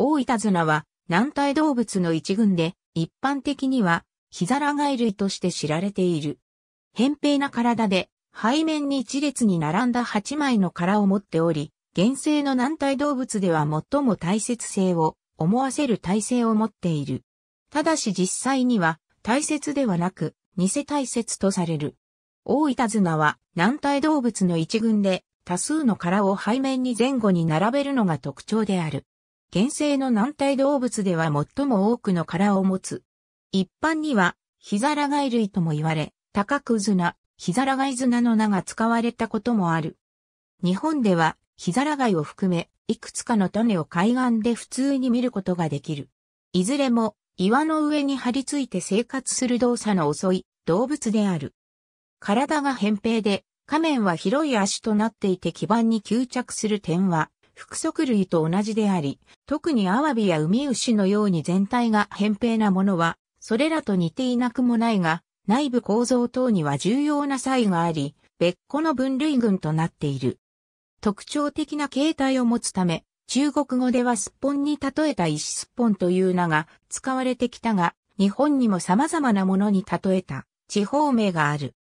大分綱は軟体動物の一群で、一般的にはヒザラ貝類として知られている。扁平な体で背面に一列に並んだ8枚の殻を持っており、原生の軟体動物では最も大切性を思わせる体勢を持っている。ただし実際には大切ではなく、偽大切とされる。大分綱は軟体動物の一群で多数の殻を背面に前後に並べるのが特徴である。原生の軟体動物では最も多くの殻を持つ。一般には、ヒザラガイ類とも言われ、高くナ、ヒザラガイナの名が使われたこともある。日本では、ヒザラガイを含め、いくつかの種を海岸で普通に見ることができる。いずれも、岩の上に張り付いて生活する動作の遅い動物である。体が扁平で、仮面は広い足となっていて基盤に吸着する点は複足類と同じであり、特にアワビやウミウシのように全体が扁平なものは、それらと似ていなくもないが、内部構造等には重要な差異があり、別個の分類群となっている。特徴的な形態を持つため、中国語ではスッポンに例えた石スッポンという名が使われてきたが、日本にも様々なものに例えた地方名がある。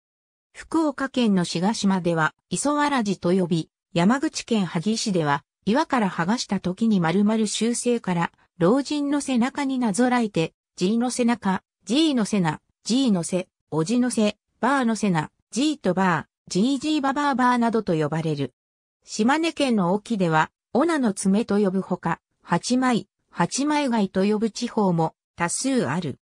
福岡県の志賀島では、磯原寺と呼び、山口県萩市では、岩から剥がした時に丸々修正から、老人の背中になぞらえて、G の背中、G の背な、G の背、おじの背、バーの背な、G とバー、GG ババーバーなどと呼ばれる。島根県の沖では、オナの爪と呼ぶほか、八枚、八枚貝と呼ぶ地方も多数ある。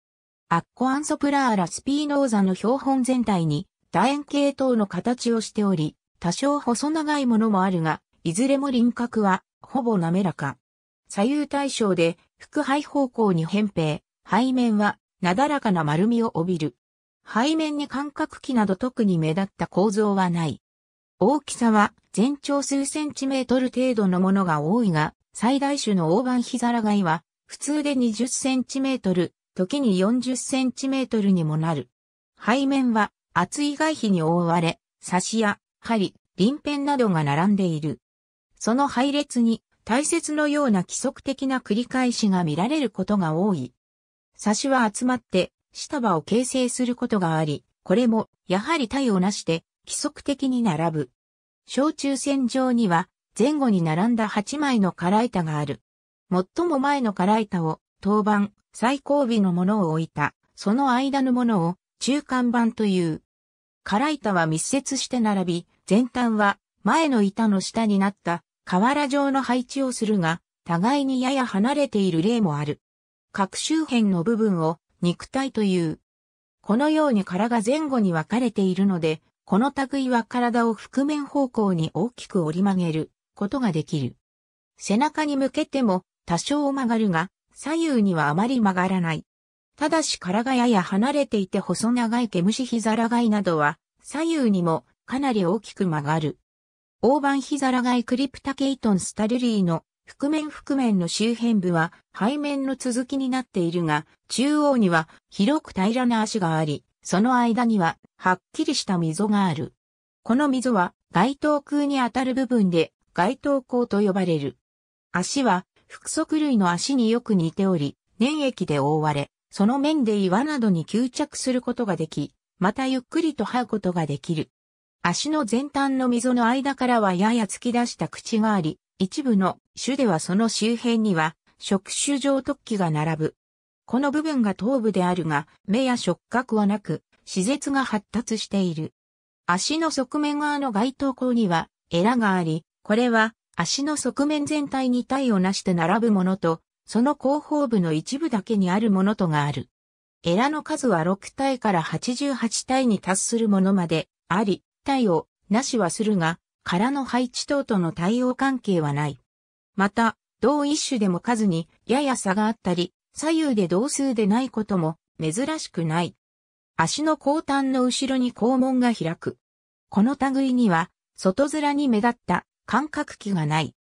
アッコアンソプラーラスピーノーザの標本全体に楕円形等の形をしており、多少細長いものもあるが、いずれも輪郭は、ほぼ滑らか。左右対称で、腹背方向に扁平、背面は、なだらかな丸みを帯びる。背面に感覚器など特に目立った構造はない。大きさは全長数センチメートル程度のものが多いが、最大種の大判ヒザラガイは普通で20センチメートル、時に40センチメートルにもなる。背面は厚い外皮に覆われ、刺しや針、輪辺などが並んでいる。その配列に大切のような規則的な繰り返しが見られることが多い。サシは集まって下場を形成することがあり、これもやはり体をなして規則的に並ぶ。小中線上には前後に並んだ8枚の空板がある。最も前の空板を当番、最後尾のものを置いた、その間のものを中間板という。空板は密接して並び、前端は前の板の下になった河原状の配置をするが、互いにやや離れている例もある。各周辺の部分を肉体という。このように殻が前後に分かれているので、この類は体を覆面方向に大きく折り曲げることができる。背中に向けても多少曲がるが、左右にはあまり曲がらない。ただし殻がやや離れていて細長い毛虫膝らがいなどは左右にもかなり大きく曲がる。大盤ヒザラガイクリプタケイトンスタルリーの覆面覆面の周辺部は背面の続きになっているが、中央には広く平らな足があり、その間にははっきりした溝がある。この溝は外頭空にあたる部分で外頭口と呼ばれる。足は複足類の足によく似ており、粘液で覆われ、その面で岩などに吸着することができ、またゆっくりと這うことができる。足の前端の溝の間からはやや突き出した口があり、一部の種ではその周辺には触手状突起が並ぶ。この部分が頭部であるが、目や触覚はなく、施設が発達している。足の側面側の外当口には、エラがあり、これは足の側面全体に体をなして並ぶものと、その後方部の一部だけにあるものとがある。エラの数は6体から88体に達するものまであり、体を、なしはするが、空の配置等との対応関係はない。また、同一種でも数にやや差があったり、左右で同数でないことも珍しくない。足の後端の後ろに肛門が開く。この類には、外面に目立った感覚器がない。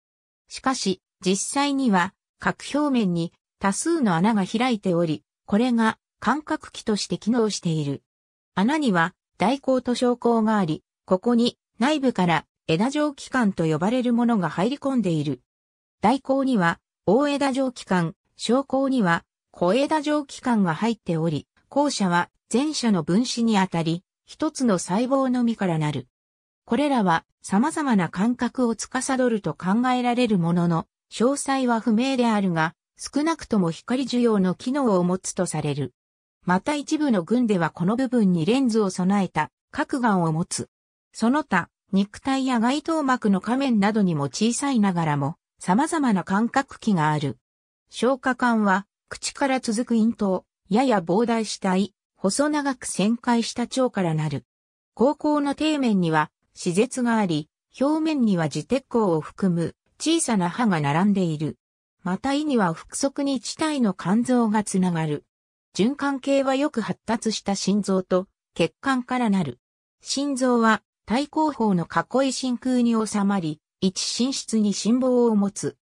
しかし、実際には、各表面に多数の穴が開いており、これが感覚器として機能している。穴には、大口と小口があり、ここに内部から枝状器官と呼ばれるものが入り込んでいる。大口には大枝状器官、小口には小枝状器官が入っており、後者は前者の分子にあたり、一つの細胞のみからなる。これらは様々な感覚を司ると考えられるものの、詳細は不明であるが、少なくとも光需要の機能を持つとされる。また一部の群ではこの部分にレンズを備えた、角眼を持つ。その他、肉体や外頭膜の仮面などにも小さいながらも、様々な感覚器がある。消化管は、口から続く咽頭、やや膨大した胃、細長く旋回した腸からなる。高校の底面には、歯舌があり、表面には自鉄鋼を含む小さな歯が並んでいる。また胃には腹側に地帯の肝臓がつながる。循環系はよく発達した心臓と血管からなる。心臓は対抗法の囲い真空に収まり、一進室に心房を持つ。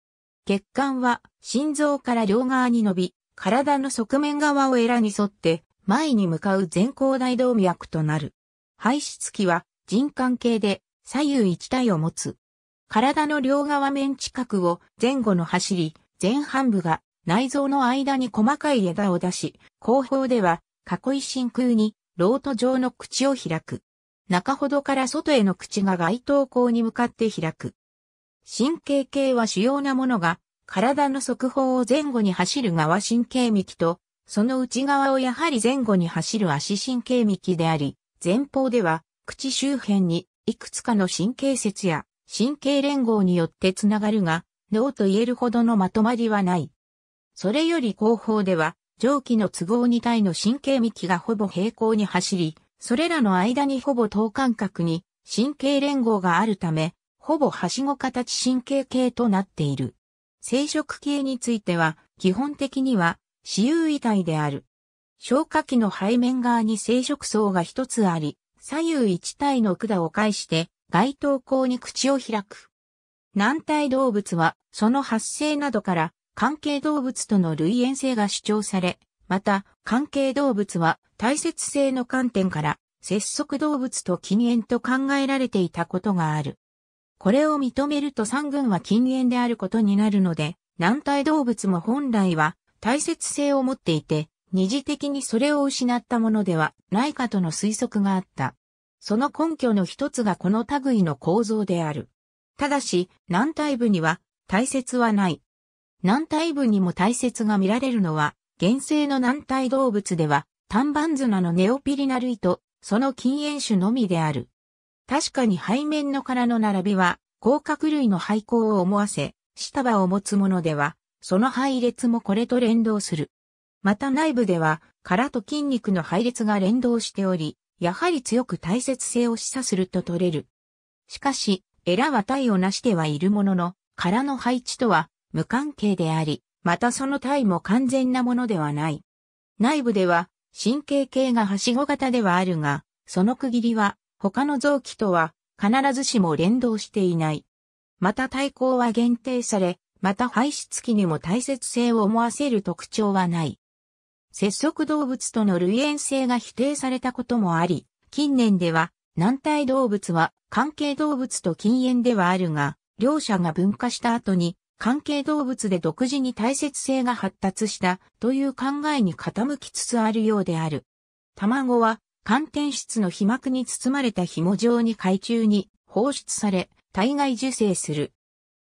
血管は心臓から両側に伸び、体の側面側をエラに沿って前に向かう前後、大動脈となる。排出器は人間系で左右一体を持つ。体の両側面近くを前後の走り、前半部が内臓の間に細かい枝を出し、後方では囲い真空にロート状の口を開く。中ほどから外への口が外頭口に向かって開く。神経系は主要なものが、体の側方を前後に走る側神経幹と、その内側をやはり前後に走る足神経幹であり、前方では、口周辺に、いくつかの神経節や、神経連合によってつながるが、脳と言えるほどのまとまりはない。それより後方では、上記の都合に体の神経幹がほぼ平行に走り、それらの間にほぼ等間隔に神経連合があるため、ほぼはしご形神経系となっている。生殖系については、基本的には、私有遺体である。消化器の背面側に生殖層が一つあり、左右一体の管を介して、外頭口に口を開く。軟体動物は、その発生などから、関係動物との類縁性が主張され、また、関係動物は、大切性の観点から節足動物と禁煙と考えられていたことがある。これを認めると三群は禁煙であることになるので、軟体動物も本来は大切性を持っていて、二次的にそれを失ったものではないかとの推測があった。その根拠の一つがこの類の構造である。ただし、軟体部には大切はない。軟体部にも大切が見られるのは、原生の軟体動物ではタンバンズナのネオピリナ類と、その禁煙種のみである。確かに背面の殻の並びは、甲殻類の廃校を思わせ、下葉を持つものでは、その配列もこれと連動する。また内部では、殻と筋肉の配列が連動しており、やはり強く大切性を示唆すると取れる。しかし、エラは体を成してはいるものの、殻の配置とは無関係であり、またその体も完全なものではない。内部では、神経系がはしご型ではあるが、その区切りは他の臓器とは必ずしも連動していない。また対抗は限定され、また排出器にも大切性を思わせる特徴はない。節足動物との類縁性が否定されたこともあり、近年では軟体動物は関係動物と禁煙ではあるが、両者が分化した後に関係動物で独自に大切性が発達したという考えに傾きつつあるようである。卵は寒天質の皮膜に包まれた紐状に海中に放出され、体外受精する。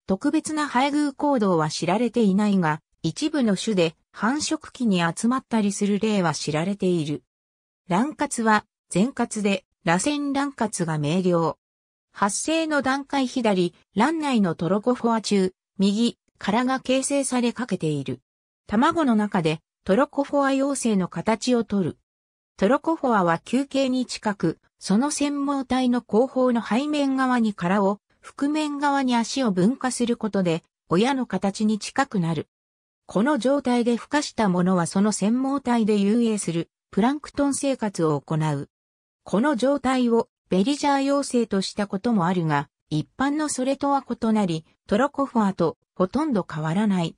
特別な配偶行動は知られていないが、一部の種で繁殖期に集まったりする例は知られている。卵活は全活で、螺旋卵活が明瞭。発生の段階左、卵内のトロコフォア中、右、殻が形成されかけている。卵の中でトロコフォア妖精の形をとる。トロコフォアは球形に近く、その専門体の後方の背面側に殻を、覆面側に足を分化することで、親の形に近くなる。この状態で孵化したものはその専門体で遊泳する、プランクトン生活を行う。この状態をベリジャー妖精としたこともあるが、一般のそれとは異なり、トロコファーとほとんど変わらない。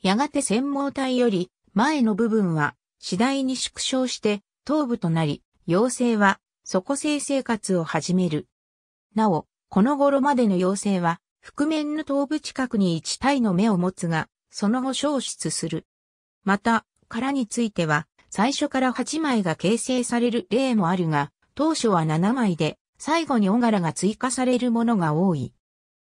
やがて専門体より前の部分は次第に縮小して頭部となり、妖精は底性生活を始める。なお、この頃までの妖精は、覆面の頭部近くに一体の目を持つが、その後消失する。また、殻については、最初から8枚が形成される例もあるが、当初は7枚で、最後にお柄が追加されるものが多い。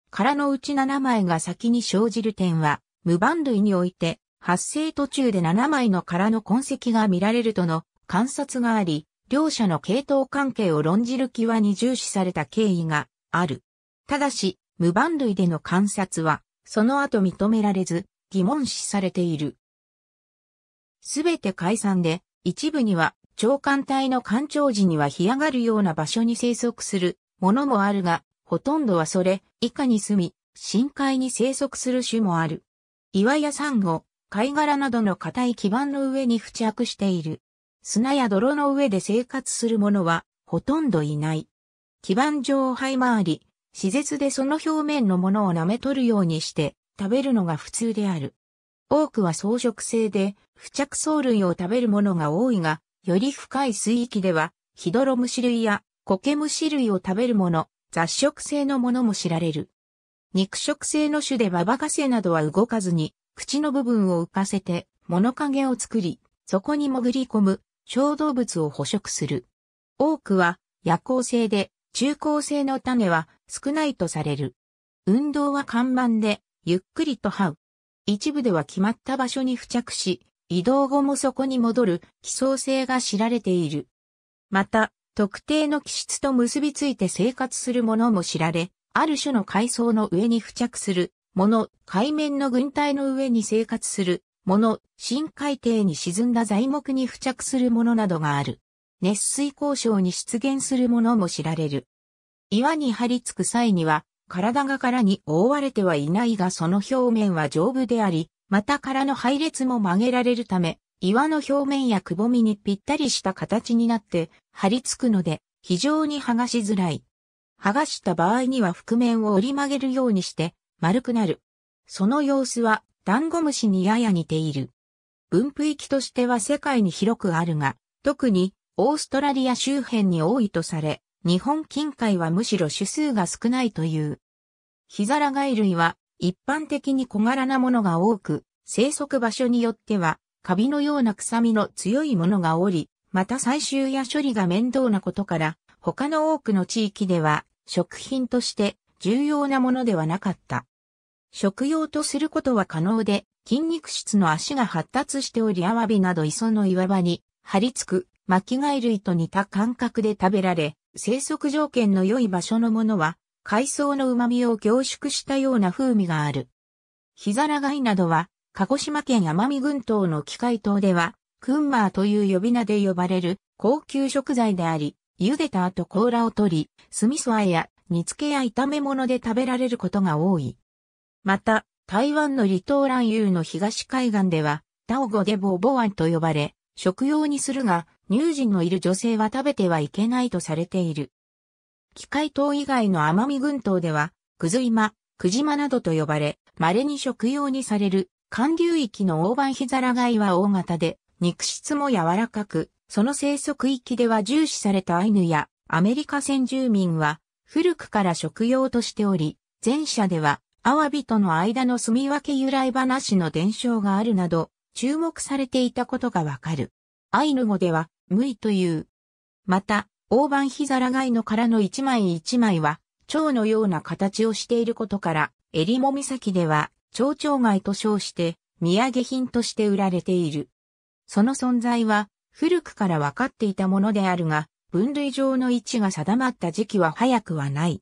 空のうち7枚が先に生じる点は、無番類において、発生途中で7枚の空の痕跡が見られるとの観察があり、両者の系統関係を論じる際に重視された経緯がある。ただし、無番類での観察は、その後認められず、疑問視されている。すべて解散で、一部には長官隊の干潮時には干上がるような場所に生息するものもあるが、ほとんどはそれ以下に住み、深海に生息する種もある。岩やサンゴ、貝殻などの硬い基板の上に付着している。砂や泥の上で生活するものはほとんどいない。基板上を這い回り、施設でその表面のものを舐め取るようにして食べるのが普通である。多くは草食性で、付着藻類を食べるものが多いが、より深い水域では、ヒドロムシ類やコケムシ類を食べるもの、雑食性のものも知られる。肉食性の種でババガセなどは動かずに、口の部分を浮かせて、物陰を作り、そこに潜り込む、小動物を捕食する。多くは夜行性で、中高性の種は少ないとされる。運動は看板で、ゆっくりと這う。一部では決まった場所に付着し、移動後もそこに戻る奇想性が知られている。また、特定の気質と結びついて生活するものも知られ、ある種の海藻の上に付着するもの、海面の軍隊の上に生活するもの、深海底に沈んだ材木に付着するものなどがある。熱水交渉に出現するものも知られる。岩に張り付く際には、体が殻に覆われてはいないがその表面は丈夫であり、また殻の配列も曲げられるため、岩の表面やくぼみにぴったりした形になって張り付くので非常に剥がしづらい。剥がした場合には覆面を折り曲げるようにして丸くなる。その様子はダンゴムシにやや似ている。分布域としては世界に広くあるが、特にオーストラリア周辺に多いとされ、日本近海はむしろ種数が少ないという。ヒザラガイ類は一般的に小柄なものが多く、生息場所によっては、カビのような臭みの強いものがおり、また採集や処理が面倒なことから、他の多くの地域では、食品として重要なものではなかった。食用とすることは可能で、筋肉質の足が発達しておりアワビなど磯の岩場に張り付く巻き貝類と似た感覚で食べられ、生息条件の良い場所のものは海藻の旨味を凝縮したような風味がある。ヒザラガイなどは、鹿児島県奄美群島の機械島では、クンマーという呼び名で呼ばれる高級食材であり、茹でた後甲羅を取り、酢味噌和えや煮付けや炒め物で食べられることが多い。また、台湾の離島蘭遊の東海岸では、タオゴデボーボワンと呼ばれ、食用にするが、乳児のいる女性は食べてはいけないとされている。機械島以外の奄美群島では、くず今、くじまなどと呼ばれ、稀に食用にされる、寒流域の大判ヒザラ貝は大型で、肉質も柔らかく、その生息域では重視されたアイヌやアメリカ先住民は古くから食用としており、前者ではアワビとの間の住み分け由来話の伝承があるなど注目されていたことがわかる。アイヌ語では、ムイという。また、大判ザらがいの殻の一枚一枚は、蝶のような形をしていることから、襟裳岬では、蝶々貝と称して、土産品として売られている。その存在は、古くから分かっていたものであるが、分類上の位置が定まった時期は早くはない。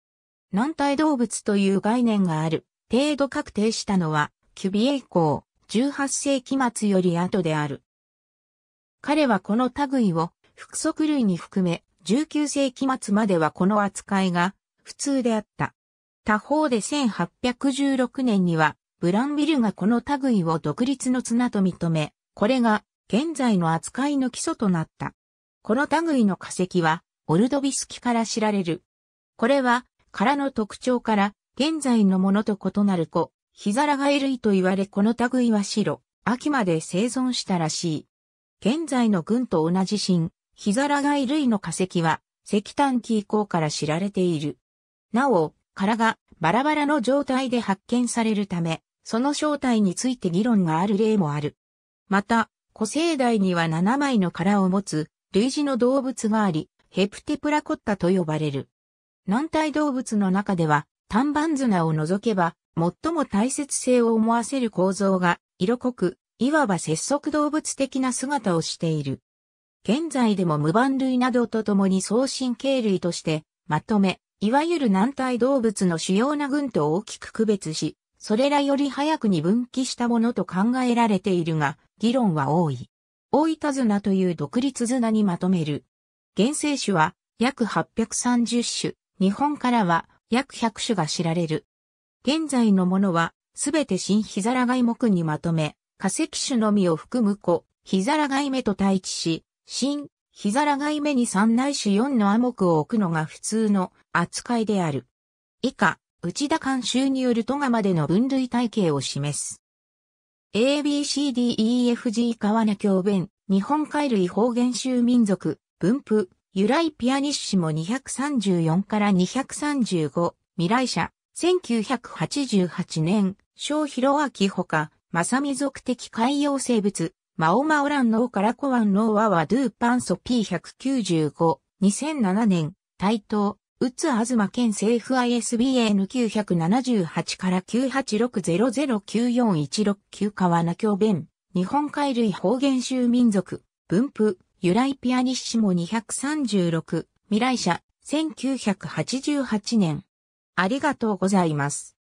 軟体動物という概念がある、程度確定したのは、キュビエ以降、18世紀末より後である。彼はこの類を、複足類に含め、19世紀末まではこの扱いが普通であった。他方で1816年にはブランビルがこの類を独立の綱と認め、これが現在の扱いの基礎となった。この類の化石はオルドビスキから知られる。これは殻の特徴から現在のものと異なる子、ヒザラガエ類と言われこの類は白、秋まで生存したらしい。現在の軍と同じ新、ヒザライ類の化石は石炭紀以降から知られている。なお、殻がバラバラの状態で発見されるため、その正体について議論がある例もある。また、古生代には7枚の殻を持つ類似の動物があり、ヘプテプラコッタと呼ばれる。軟体動物の中では、単板砂を除けば、最も大切性を思わせる構造が色濃く、いわば節足動物的な姿をしている。現在でも無伴類などと共に送信系類として、まとめ、いわゆる軟体動物の主要な群と大きく区別し、それらより早くに分岐したものと考えられているが、議論は多い。大分綱という独立綱にまとめる。原生種は約830種、日本からは約100種が知られる。現在のものは、すべて新ヒザラガイ目にまとめ、化石種のみを含む子、ヒザラガイ目と対峙し、新、膝らがい目に三内視四の暗黙を置くのが普通の扱いである。以下、内田監修による都賀までの分類体系を示す。ABCDEFG 川根教弁、日本海類方言州民族、分布、由来ピアニッシモ234から235、未来者、1988年、小広明ほか、正美属的海洋生物、マオマオランノーカラコワンノーワワドゥーパンソ P195、2007年、台東、ウツアズマ県政府 ISBN978 から986009416川名教弁、日本海類方言州民族、分布、由来ピアニッシモ236、未来者、1988年。ありがとうございます。